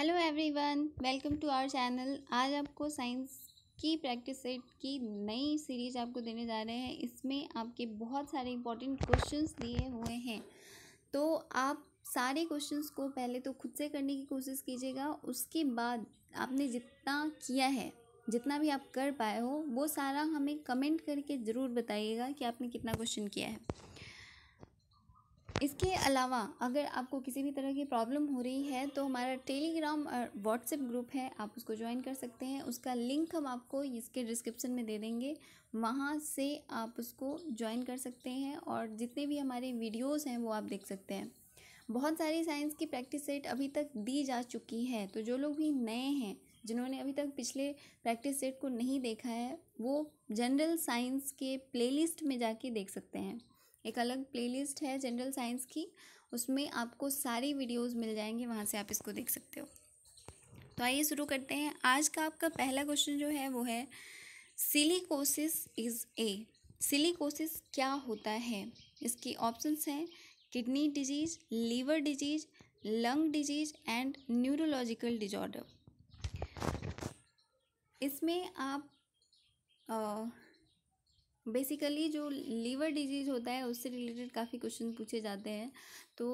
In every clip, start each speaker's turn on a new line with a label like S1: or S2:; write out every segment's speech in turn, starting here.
S1: Hello everyone welcome to our channel आज आपको science की प्रैक्टिस सेट की नई सीरीज आपको देने जा रहे हैं इसमें आपके बहुत सारे इंपॉर्टेंट क्वेश्चंस दिए हुए हैं तो आप सारे क्वेश्चंस को पहले तो खुद से करने की कोशिश कीजिएगा उसके बाद आपने जितना किया है जितना भी आप कर पाए हो वो सारा हमें कमेंट करके ज़रूर बताइएगा कि आपने कितना क्वेश्चन किया है इसके अलावा अगर आपको किसी भी तरह की प्रॉब्लम हो रही है तो हमारा टेलीग्राम और व्हाट्सएप ग्रुप है आप उसको ज्वाइन कर सकते हैं उसका लिंक हम आपको इसके डिस्क्रिप्शन में दे देंगे वहाँ से आप उसको ज्वाइन कर सकते हैं और जितने भी हमारे वीडियोस हैं वो आप देख सकते हैं बहुत सारी साइंस की प्रैक्टिस सेट अभी तक दी जा चुकी है तो जो लोग भी नए हैं जिन्होंने अभी तक पिछले प्रैक्टिस सेट को नहीं देखा है वो जनरल साइंस के प्लेलिस्ट में जाके देख सकते हैं एक अलग प्लेलिस्ट है जनरल साइंस की उसमें आपको सारी वीडियोस मिल जाएंगी वहाँ से आप इसको देख सकते हो तो आइए शुरू करते हैं आज का आपका पहला क्वेश्चन जो है वो है सिलिकोसिस इज़ ए सिलिकोसिस क्या होता है इसकी ऑप्शंस हैं kidney disease liver disease lung disease and neurological disorder इसमें आप बेसिकली जो लीवर डिजीज़ होता है उससे रिलेटेड काफ़ी क्वेश्चन पूछे जाते हैं तो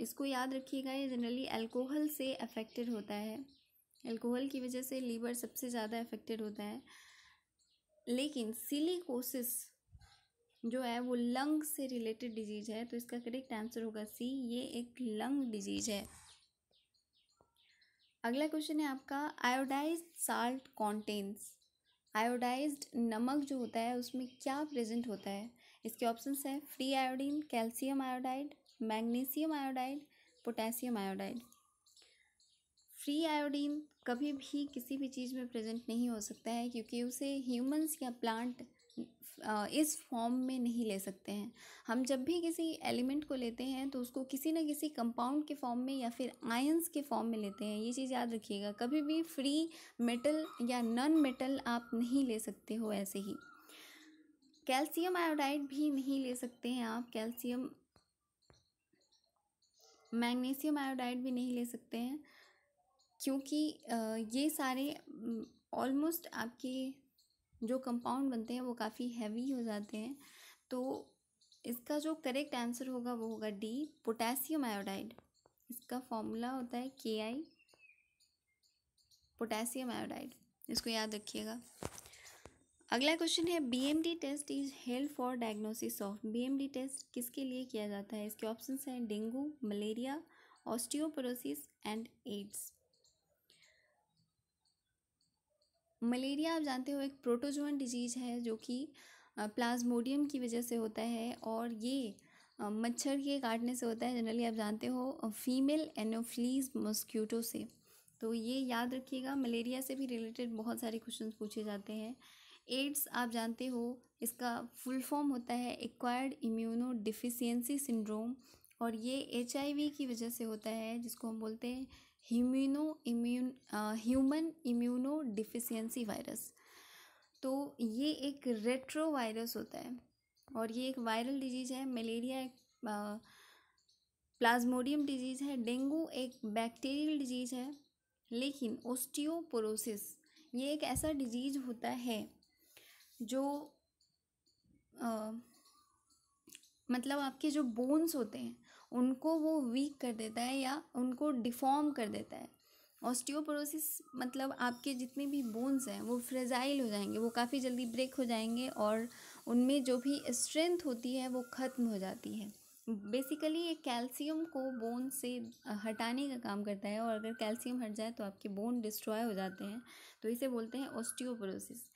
S1: इसको याद रखिएगा ये जनरली अल्कोहल से अफेक्टेड होता है अल्कोहल की वजह से लीवर सबसे ज़्यादा अफेक्टेड होता है लेकिन सिलिकोसिस जो है वो लंग से रिलेटेड डिजीज़ है तो इसका करेक्ट आंसर होगा सी ये एक लंग डिजीज़ है अगला क्वेश्चन है आपका आयोडाइज साल्ट कॉन्टेंट्स आयोडाइज्ड नमक जो होता है उसमें क्या प्रेजेंट होता है इसके ऑप्शंस हैं free iodine calcium iodide magnesium iodide potassium iodide free iodine कभी भी किसी भी चीज़ में प्रेजेंट नहीं हो सकता है क्योंकि उसे ह्यूमंस या प्लांट इस फॉर्म में नहीं ले सकते हैं हम जब भी किसी एलिमेंट को लेते हैं तो उसको किसी न किसी कंपाउंड के फॉर्म में या फिर आयंस के फॉर्म में लेते हैं ये चीज़ याद रखिएगा कभी भी फ्री मेटल या नॉन मेटल आप नहीं ले सकते हो ऐसे ही कैल्शियम आयोडाइड भी नहीं ले सकते हैं आप कैल्शियम मैग्नीशियम आयोडाइड भी नहीं ले सकते हैं क्योंकि ये सारे ऑलमोस्ट आपके जो कंपाउंड बनते हैं वो काफ़ी हैवी हो जाते हैं तो इसका जो करेक्ट आंसर होगा वो होगा डी पोटेशियम आयोडाइड इसका फॉर्मूला होता है के आई पोटेशियम आयोडाइड इसको याद रखिएगा अगला क्वेश्चन है B M D test is help for diagnosis of B M D test किसके लिए किया जाता है इसके ऑप्शन हैं dengue malaria osteoporosis and AIDS malaria आप जानते हो एक प्रोटोजोन डिजीज़ है जो कि प्लाज्मोडियम की वजह से होता है और ये मच्छर के काटने से होता है जनरली आप जानते हो फीमेल एनोफ्लीज मॉस्क्यूटो से तो ये याद रखिएगा मलेरिया से भी रिलेटेड बहुत सारे क्वेश्चन पूछे जाते हैं एड्स आप जानते हो इसका फुल फॉर्म होता है एक्वायर्ड इम्यूनो डिफिशियंसी सिंड्रोम और ये एच की वजह से होता है जिसको हम बोलते हैं ह्यूमिनो immune human immunodeficiency virus तो ये एक रेट्रो वायरस होता है और ये एक वायरल डिजीज़ है मलेरिया एक प्लाज्मोडियम डिजीज़ है डेंगू एक बैक्टीरियल डिजीज़ है लेकिन ओस्टियोपोरोसिस ये एक ऐसा डिजीज़ होता है जो आ, मतलब आपके जो बोन्स होते हैं उनको वो वीक कर देता है या उनको डिफॉर्म कर देता है ऑस्टियोपोरोसिस मतलब आपके जितने भी बोन्स हैं वो फ्रेजाइल हो जाएंगे वो काफ़ी जल्दी ब्रेक हो जाएंगे और उनमें जो भी स्ट्रेंथ होती है वो ख़त्म हो जाती है बेसिकली ये कैल्शियम को बोन से हटाने का काम करता है और अगर कैल्शियम हट जाए तो आपके बोन डिस्ट्रॉय हो जाते हैं तो इसे बोलते हैं ऑस्टियोपोरोसिस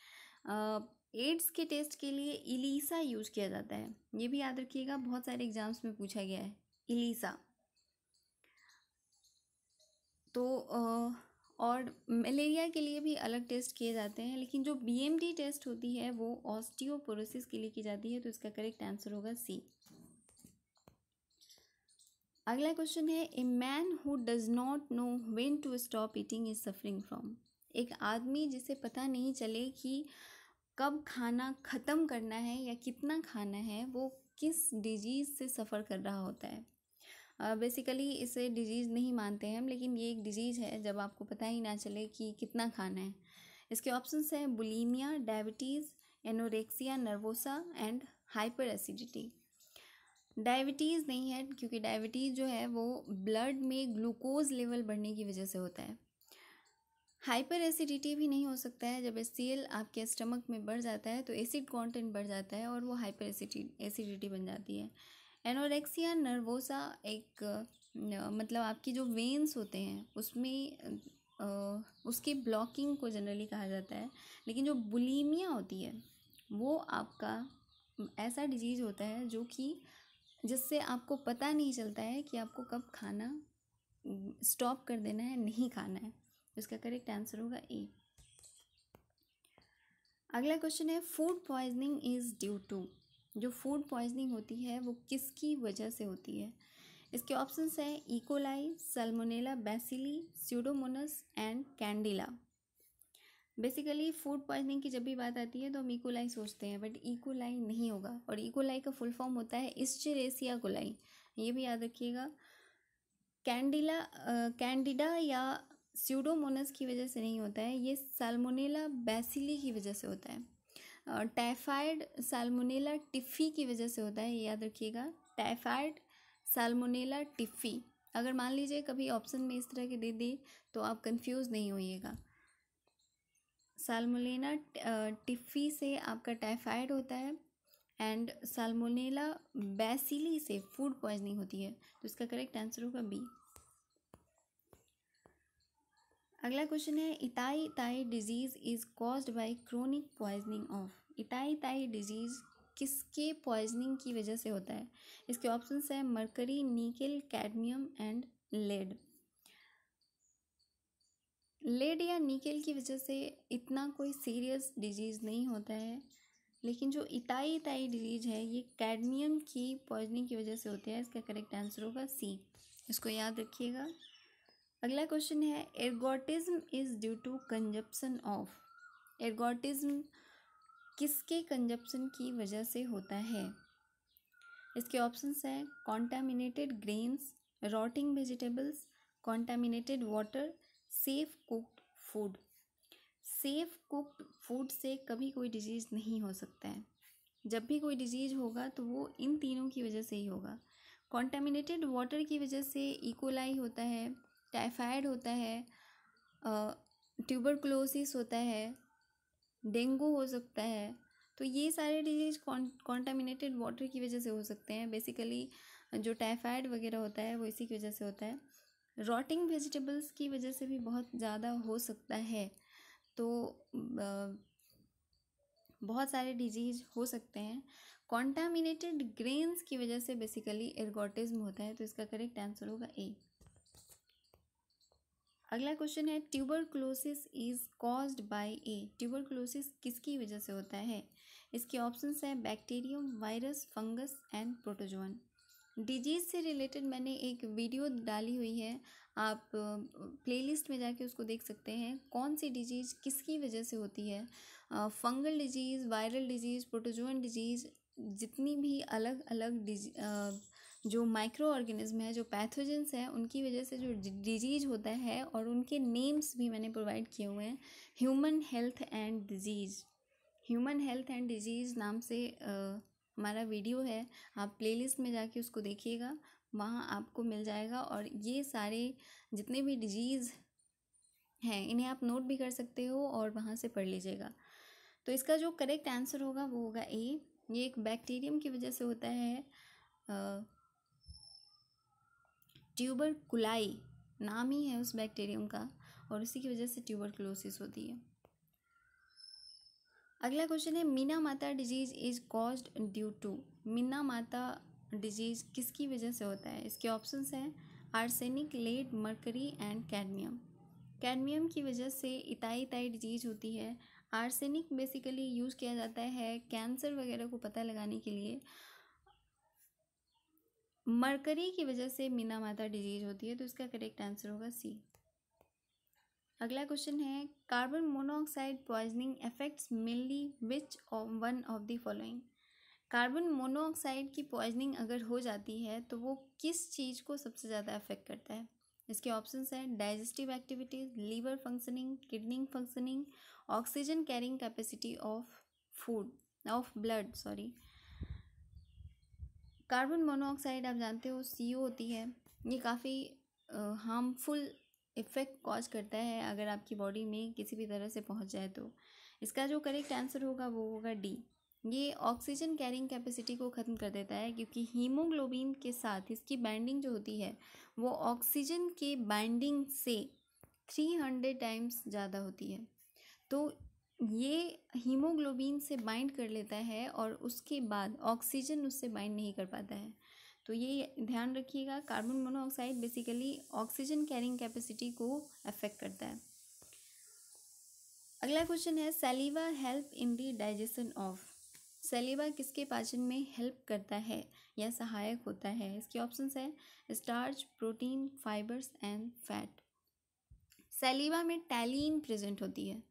S1: एड्स के टेस्ट के लिए इलीसा यूज़ किया जाता है ये भी याद रखिएगा बहुत सारे एग्जाम्स में पूछा गया है इलीसा तो और मलेरिया के लिए भी अलग टेस्ट किए जाते हैं लेकिन जो बीएमडी टेस्ट होती है वो ऑस्टियोपोरोसिस के लिए की जाती है तो इसका करेक्ट आंसर होगा सी अगला क्वेश्चन है a man who does not know when to stop eating is suffering from एक आदमी जिसे पता नहीं चले कि कब खाना ख़त्म करना है या कितना खाना है वो किस डिजीज़ से सफ़र कर रहा होता है बेसिकली इसे डिजीज़ नहीं मानते हैं हम लेकिन ये एक डिजीज़ है जब आपको पता ही ना चले कि कितना खाना है इसके ऑप्शंस हैं bulimia diabetes anorexia nervosa and hyperacidity diabetes नहीं है क्योंकि डायबिटीज़ जो है वो ब्लड में ग्लूकोज लेवल बढ़ने की वजह से होता है हाइपर एसिडिटी भी नहीं हो सकता है जब सी आपके स्टमक में बढ़ जाता है तो एसिड कंटेंट बढ़ जाता है और वो हाइपर एसिडिटी बन जाती है एनोरेक्सिया नर्वोसा एक मतलब आपकी जो वेन्स होते हैं उसमें उसके ब्लॉकिंग को जनरली कहा जाता है लेकिन जो बुलीमिया होती है वो आपका ऐसा डिजीज़ होता है जो कि जिससे आपको पता नहीं चलता है कि आपको कब खाना स्टॉप कर देना है नहीं खाना है इसका करेक्ट आंसर होगा ए अगला क्वेश्चन है food poisoning is due to जो फूड पॉइजनिंग होती है वो किसकी वजह से होती है इसके ऑप्शंस हैं E coli salmonella bacilli pseudomonas and candida basically food poisoning की जब भी बात आती है तो हम इकोलाई e सोचते हैं बट इकोलाई e नहीं होगा और इकोलाई e का फुल फॉर्म होता है इस्चेरेसिया कोलाई ये भी याद रखिएगा कैंडिला कैंडिडा या स्यूडोमोनस की वजह से नहीं होता है ये सलमोनेला बेसिली की वजह से होता है टाइफाइड सालमोनेला टिफ़ी की वजह से होता है ये याद रखिएगा टाइफाइड सालमोनेला टिफ़ी अगर मान लीजिए कभी ऑप्शन में इस तरह के दे दिए तो आप कंफ्यूज नहीं होइएगा सालमोलेना टिफ़ी से आपका टाइफाइड होता है एंड सालमोनेला बैसिली से फूड पॉइजनिंग होती है तो इसका करेक्ट आंसर होगा बी अगला क्वेश्चन है itai itai disease is caused by chronic poisoning of itai itai disease किसके पॉइजनिंग की वजह से होता है इसके ऑप्शंस है मरकरी निकल कैडमियम एंड लेड लेड या नीकेल की वजह से इतना कोई सीरियस डिजीज़ नहीं होता है लेकिन जो इताई इताई डिजीज़ है ये कैडमियम की पॉइजनिंग की वजह से होती है इसका करेक्ट आंसर होगा सी इसको याद रखिएगा अगला क्वेश्चन है ergotism is due to consumption of ergotism किसके कंजप्शन की वजह से होता है इसके ऑप्शंस हैं contaminated grains rotting vegetables contaminated water safe cooked food safe cooked food से कभी कोई डिजीज़ नहीं हो सकता है जब भी कोई डिजीज़ होगा तो वो इन तीनों की वजह से ही होगा कॉन्टामिनेटेड वाटर की वजह से इकोलाई e. होता है टाइफाइड होता है ट्यूबरक्लोसिस होता है डेंगू हो सकता है तो ये सारे डिजीज कॉन्टामिनेटेड वाटर की वजह से हो सकते हैं बेसिकली जो टाइफाइड वगैरह होता है वो इसी की वजह से होता है रॉटिंग वेजिटेबल्स की वजह से भी बहुत ज़्यादा हो सकता है तो बहुत सारे डिजीज हो सकते हैं कॉन्टामिनेटेड ग्रेन्स की वजह से बेसिकली एर्गोटिज्म होता है तो इसका करेक्ट आंसर होगा ए अगला क्वेश्चन है tuberculosis is caused by a tuberculosis किसकी वजह से होता है इसके ऑप्शंस हैं bacterium virus fungus and protozoan disease से रिलेटेड मैंने एक वीडियो डाली हुई है आप प्लेलिस्ट में जाके उसको देख सकते हैं कौन सी डिजीज़ किसकी वजह से होती है fungal disease viral disease protozoan disease जितनी भी अलग अलग डिजी जो माइक्रो ऑर्गेनिज्म है जो पैथोजेंस है उनकी वजह से जो डिजीज होता है और उनके नेम्स भी मैंने प्रोवाइड किए हुए हैं human health and disease human health and disease नाम से हमारा वीडियो है आप प्लेलिस्ट में जाके उसको देखिएगा वहाँ आपको मिल जाएगा और ये सारे जितने भी डिजीज़ हैं इन्हें आप नोट भी कर सकते हो और वहाँ से पढ़ लीजिएगा तो इसका जो करेक्ट आंसर होगा वो होगा ए ये एक बैक्टीरियम की वजह से होता है ट्यूबर कुलाई नाम ही है उस बैक्टीरियम का और उसी की वजह से ट्यूबर क्लोसिस होती है अगला क्वेश्चन है Minamata disease is cause due to Minamata disease किसकी वजह से होता है इसके ऑप्शंस हैं arsenic lead mercury and cadmium cadmium की वजह से इताई इताई डिजीज होती है आर्सेनिक बेसिकली यूज़ किया जाता है कैंसर वगैरह को पता लगाने के लिए मरकरी की वजह से मीना माता डिजीज होती है तो इसका करेक्ट आंसर होगा सी अगला क्वेश्चन है carbon monoxide poisoning effects mainly which one of the following carbon monoxide की पॉइजनिंग अगर हो जाती है तो वो किस चीज़ को सबसे ज़्यादा अफेक्ट करता है इसके ऑप्शंस हैं digestive activities liver functioning kidney functioning oxygen carrying capacity of food of blood sorry carbon monoxide आप जानते हो सी होती है ये काफ़ी हार्मफुल इफ़ेक्ट कॉज करता है अगर आपकी बॉडी में किसी भी तरह से पहुंच जाए तो इसका जो करेक्ट आंसर होगा वो होगा डी ये ऑक्सीजन कैरिंग कैपेसिटी को ख़त्म कर देता है क्योंकि हीमोग्लोबिन के साथ इसकी बाइंडिंग जो होती है वो ऑक्सीजन के बाइंडिंग से थ्री हंड्रेड टाइम्स ज़्यादा होती है तो ये हीमोग्लोबिन से बाइंड कर लेता है और उसके बाद ऑक्सीजन उससे बाइंड नहीं कर पाता है तो ये ध्यान रखिएगा carbon monoxide basically oxygen carrying capacity को अफेक्ट करता है अगला क्वेश्चन है saliva help in the digestion of saliva किसके पाचन में हेल्प करता है या सहायक होता है इसके ऑप्शंस है starch protein fibres and fat saliva में टैलिन प्रेजेंट होती है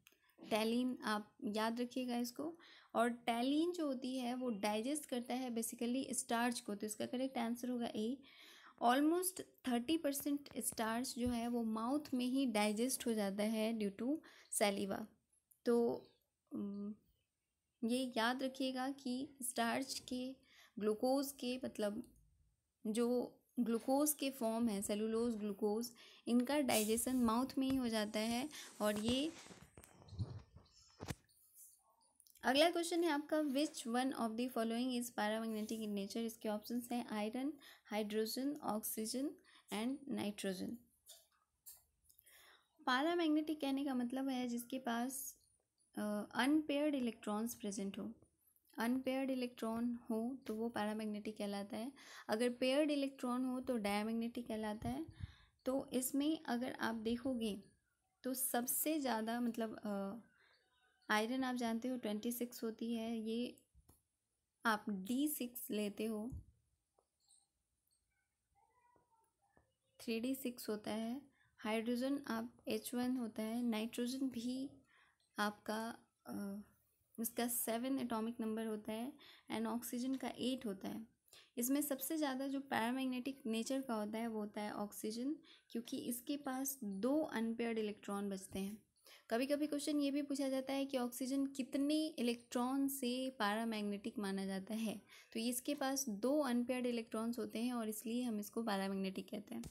S1: टैलिन आप याद रखिएगा इसको और टैलिन जो होती है वो डाइजेस्ट करता है बेसिकली स्टार्च को तो इसका करेक्ट आंसर होगा A almost thirty percent starch जो है वो माउथ में ही डाइजेस्ट हो जाता है ड्यू टू सेलिवा तो ये याद रखिएगा कि स्टार्च के ग्लूकोज के मतलब जो ग्लूकोज के फॉर्म है सेलुलोज ग्लूकोज इनका डाइजेशन माउथ में ही हो जाता है और ये अगला क्वेश्चन है आपका which one of the following is paramagnetic in nature इसके ऑप्शन हैं iron hydrogen oxygen and nitrogen paramagnetic कहने का मतलब है जिसके पास अनपेयर्ड इलेक्ट्रॉन्स प्रेजेंट हो अनपेयर्ड इलेक्ट्रॉन हो तो वो पैरामैग्नेटिक कहलाता है अगर पेयर्ड इलेक्ट्रॉन हो तो डायमैग्नेटिक कहलाता है तो इसमें अगर आप देखोगे तो सबसे ज़्यादा मतलब आयरन आप जानते हो ट्वेंटी सिक्स होती है ये आप डी सिक्स लेते हो थ्री डी सिक्स होता है हाइड्रोजन आप एच वन होता है नाइट्रोजन भी आपका इसका सेवन एटॉमिक नंबर होता है एंड ऑक्सीजन का एट होता है इसमें सबसे ज़्यादा जो पैरामैग्नेटिक नेचर का होता है वो होता है ऑक्सीजन क्योंकि इसके पास दो अनपेयर्ड इलेक्ट्रॉन बचते हैं कभी कभी क्वेश्चन ये भी पूछा जाता है कि ऑक्सीजन कितने इलेक्ट्रॉन से पैरामैग्नेटिक माना जाता है तो इसके पास दो अनपेयर्ड इलेक्ट्रॉन्स होते हैं और इसलिए हम इसको पैरामैग्नेटिक कहते हैं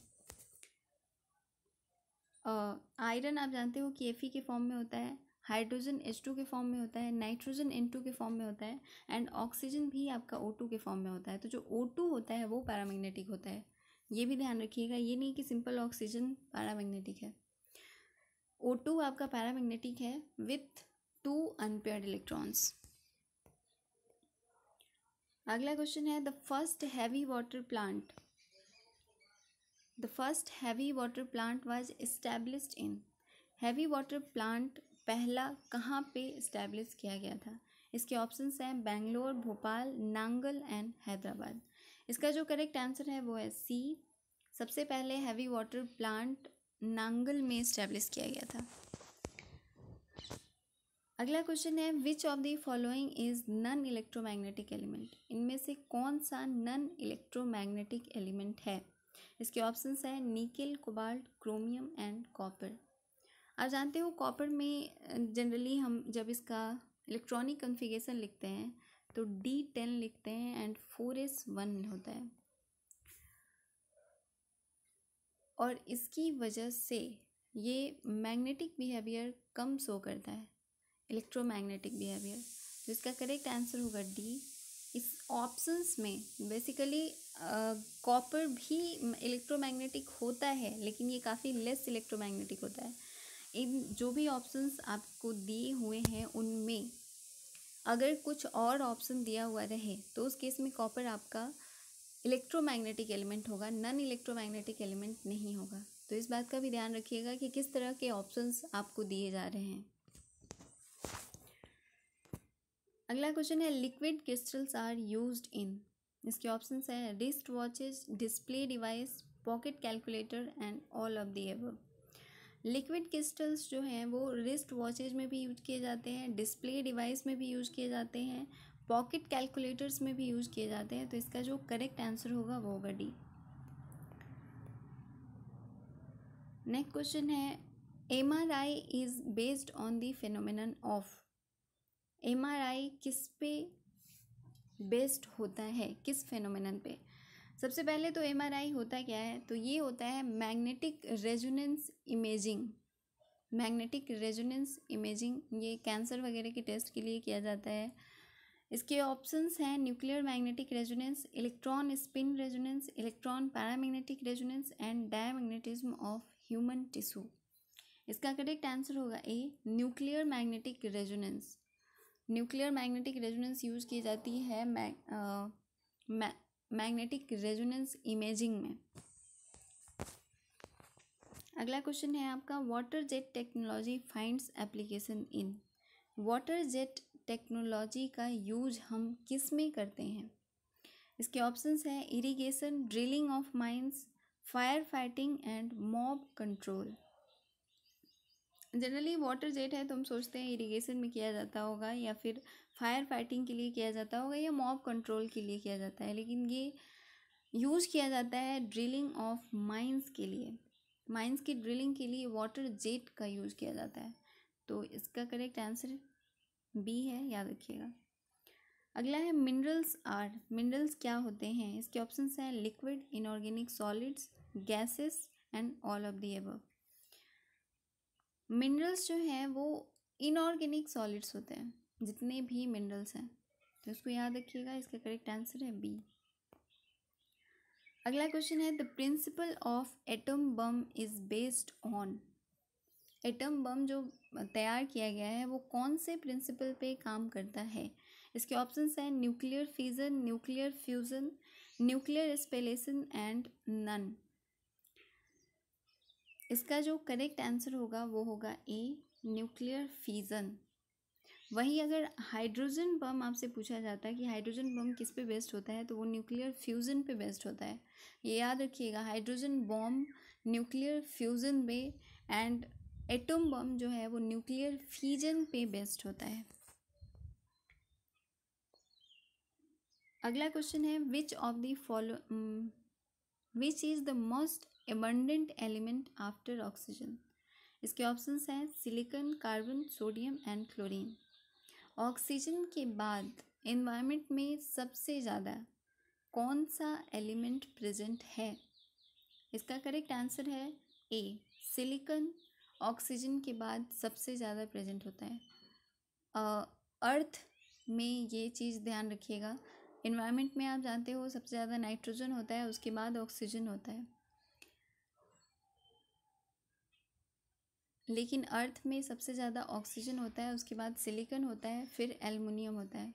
S1: आयरन आप जानते हो कि एफ के फॉर्म में होता है हाइड्रोजन एच टू के फॉर्म में होता है नाइट्रोजन एन टू के फॉर्म में होता है एंड ऑक्सीजन भी आपका ओ टू के फॉर्म में होता है तो जो ओ टू होता है वो पैरामैग्नेटिक होता है ये भी ध्यान रखिएगा ये नहीं कि सिंपल ऑक्सीजन पैरामैग्नेटिक है ओ टू आपका पैरामैग्नेटिक है विथ टू अनपेयर्ड इलेक्ट्रॉन्स अगला क्वेश्चन है the first heavy water plant the first heavy water plant was established in heavy water plant पहला कहाँ पे इस्टेब्लिश किया गया था इसके ऑप्शंस हैं बेंगलोर भोपाल नांगल एंड हैदराबाद इसका जो करेक्ट आंसर है वो है सी सबसे पहले हैवी वाटर प्लांट नांगल में इस्टेब्लिश किया गया था अगला क्वेश्चन है which of the following is electro electromagnetic element इनमें से कौन सा इलेक्ट्रो इलेक्ट्रोमैग्नेटिक एलिमेंट है इसके ऑप्शंस है nickel cobalt chromium and copper आप जानते हो कॉपर में जनरली हम जब इसका इलेक्ट्रॉनिक कन्फिगेशन लिखते हैं तो डी टेन लिखते हैं एंड फोर एस वन होता है और इसकी वजह से ये मैग्नेटिक बिहेवियर कम शो करता है इलेक्ट्रोमैग्नेटिक बिहेवियर जिसका इसका करेक्ट आंसर होगा डी इस ऑप्शंस में बेसिकली कॉपर भी इलेक्ट्रोमैग्नेटिक होता है लेकिन ये काफ़ी लेस इलेक्ट्रोमैग्नेटिक होता है इन जो भी ऑप्शंस आपको दिए हुए हैं उनमें अगर कुछ और ऑप्शन दिया हुआ रहे तो उस केस में कॉपर आपका इलेक्ट्रोमैग्नेटिक एलिमेंट होगा नन इलेक्ट्रोमैग्नेटिक एलिमेंट नहीं होगा तो इस बात का भी ध्यान रखिएगा कि किस तरह के ऑप्शंस आपको दिए जा रहे हैं अगला क्वेश्चन है liquid crystals are used in इसके ऑप्शंस है wrist watches display device pocket calculator and all of the above liquid crystals जो हैं वो रिस्ट वॉचेज में भी यूज किए जाते हैं डिस्प्ले डिवाइस में भी यूज किए जाते हैं पॉकेट कैलकुलेटर्स में भी यूज किए जाते हैं तो इसका जो करेक्ट आंसर होगा वो होगा डी नेक्स्ट क्वेश्चन है M R I is based on the phenomenon of M R I किस पे बेस्ड होता है किस फिनोमिन पे सबसे पहले तो एम आर आई होता क्या है तो ये होता है magnetic resonance imaging magnetic resonance imaging ये कैंसर वगैरह के टेस्ट के लिए किया जाता है इसके ऑप्शंस हैं nuclear magnetic resonance electron spin resonance electron paramagnetic resonance and diamagnetism of human tissue इसका करेक्ट आंसर होगा A nuclear magnetic resonance nuclear magnetic resonance use की जाती है मैग्नेटिक रेजोनेंस इमेजिंग में अगला क्वेश्चन है आपका water jet technology finds application in water jet technology का यूज हम किस में करते हैं इसके ऑप्शंस हैं irrigation drilling of mines fire fighting and mob control generally water jet है तो हम सोचते हैं इरिगेशन में किया जाता होगा या फिर फायर फाइटिंग के लिए किया जाता होगा या मॉब कंट्रोल के लिए किया जाता है लेकिन ये यूज किया जाता है ड्रिलिंग ऑफ माइंस के लिए माइंस की ड्रिलिंग के लिए वाटर जेट का यूज़ किया जाता है तो इसका करेक्ट आंसर बी है याद रखिएगा अगला है मिनरल्स आर मिनरल्स क्या होते हैं इसके ऑप्शन हैं liquid inorganic solids gases and all of the above minerals जो हैं वो इनऑर्गेनिक सॉलिड्स होते हैं जितने भी मिनरल्स हैं तो इसको याद रखिएगा इसका करेक्ट आंसर है बी अगला क्वेश्चन है the principle of atom bomb is based on atom bomb जो तैयार किया गया है वो कौन से प्रिंसिपल पे काम करता है इसके ऑप्शंस हैं nuclear fission nuclear fusion nuclear spallation and none इसका जो करेक्ट आंसर होगा वो होगा ए न्यूक्लियर फीजन वहीं अगर हाइड्रोजन बम आपसे पूछा जाता है कि हाइड्रोजन बम किस पे बेस्ड होता है तो वो न्यूक्लियर फ्यूज़न पे बेस्ड होता है ये याद रखिएगा हाइड्रोजन बम न्यूक्लियर फ्यूज़न पे एंड एटम बम जो है वो न्यूक्लियर फ्यूजन पे बेस्ड होता है अगला क्वेश्चन है which of the follow which is the most abundant element after oxygen इसके ऑप्शंस हैं silicon carbon sodium and chlorine oxygen के बाद एनवायरनमेंट में सबसे ज़्यादा कौन सा एलिमेंट प्रेजेंट है इसका करेक्ट आंसर है ए सिलिकन ऑक्सीजन के बाद सबसे ज़्यादा प्रेजेंट होता है अर्थ में ये चीज़ ध्यान रखिएगा इन्वायरमेंट में आप जानते हो सबसे ज़्यादा नाइट्रोजन होता है उसके बाद ऑक्सीजन होता है लेकिन अर्थ में सबसे ज़्यादा ऑक्सीजन होता है उसके बाद सिलिकन होता है फिर एलमिनियम होता है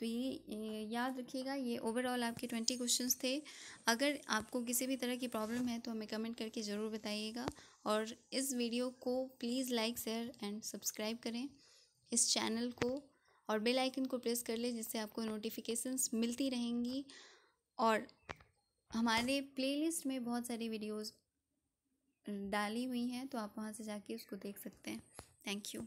S1: तो ये याद रखिएगा ये ओवरऑल आपके ट्वेंटी क्वेश्चंस थे अगर आपको किसी भी तरह की प्रॉब्लम है तो हमें कमेंट करके ज़रूर बताइएगा और इस वीडियो को please like share and subscribe करें इस चैनल को और बेल आइकन को प्रेस कर लें जिससे आपको नोटिफिकेशंस मिलती रहेंगी और हमारे प्लेलिस्ट में बहुत सारी वीडियोस डाली हुई हैं तो आप वहाँ से जाके उसको देख सकते हैं थैंक यू